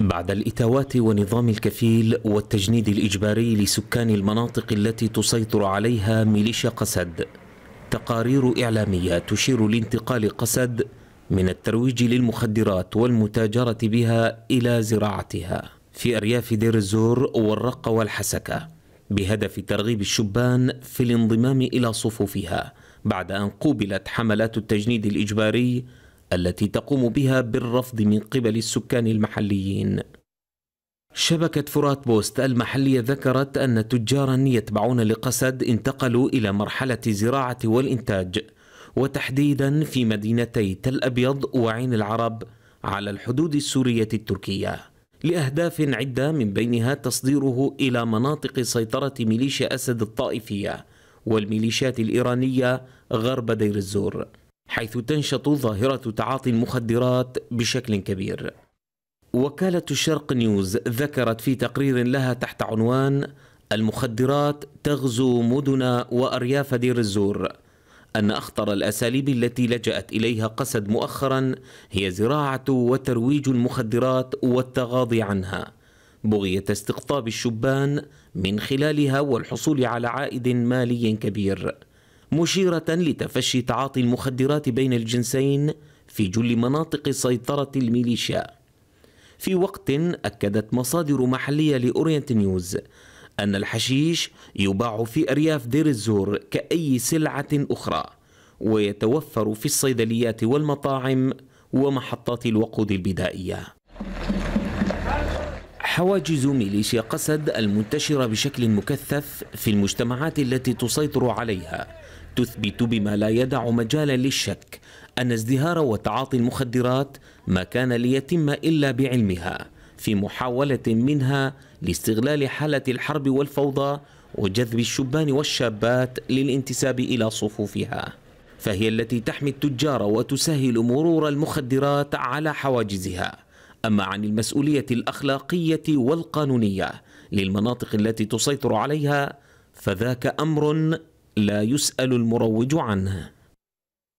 بعد الإتاوات ونظام الكفيل والتجنيد الإجباري لسكان المناطق التي تسيطر عليها ميليشيا قسد تقارير إعلامية تشير لانتقال قسد من الترويج للمخدرات والمتاجرة بها إلى زراعتها في أرياف دير الزور والرقة والحسكة بهدف ترغيب الشبان في الانضمام إلى صفوفها بعد أن قوبلت حملات التجنيد الإجباري التي تقوم بها بالرفض من قبل السكان المحليين شبكة فرات بوست المحلية ذكرت أن تجارا يتبعون لقسد انتقلوا إلى مرحلة الزراعة والإنتاج وتحديدا في مدينتي تل أبيض وعين العرب على الحدود السورية التركية لأهداف عدة من بينها تصديره إلى مناطق سيطرة ميليشيا أسد الطائفية والميليشيات الإيرانية غرب دير الزور حيث تنشط ظاهرة تعاطي المخدرات بشكل كبير. وكالة الشرق نيوز ذكرت في تقرير لها تحت عنوان المخدرات تغزو مدن وأرياف دير الزور أن أخطر الأساليب التي لجأت إليها قسد مؤخرا هي زراعة وترويج المخدرات والتغاضي عنها بغية استقطاب الشبان من خلالها والحصول على عائد مالي كبير مشيرة لتفشي تعاطي المخدرات بين الجنسين في جل مناطق سيطرة الميليشيا في وقت أكدت مصادر محلية لأورينت نيوز أن الحشيش يباع في أرياف دير الزور كأي سلعة أخرى ويتوفر في الصيدليات والمطاعم ومحطات الوقود البدائية حواجز ميليشيا قسد المنتشرة بشكل مكثف في المجتمعات التي تسيطر عليها تثبت بما لا يدع مجالا للشك أن ازدهار وتعاطي المخدرات ما كان ليتم إلا بعلمها في محاولة منها لاستغلال حالة الحرب والفوضى وجذب الشبان والشابات للانتساب إلى صفوفها فهي التي تحمي التجار وتسهل مرور المخدرات على حواجزها أما عن المسؤولية الأخلاقية والقانونية للمناطق التي تسيطر عليها فذاك أمر لا يسأل المروج عنه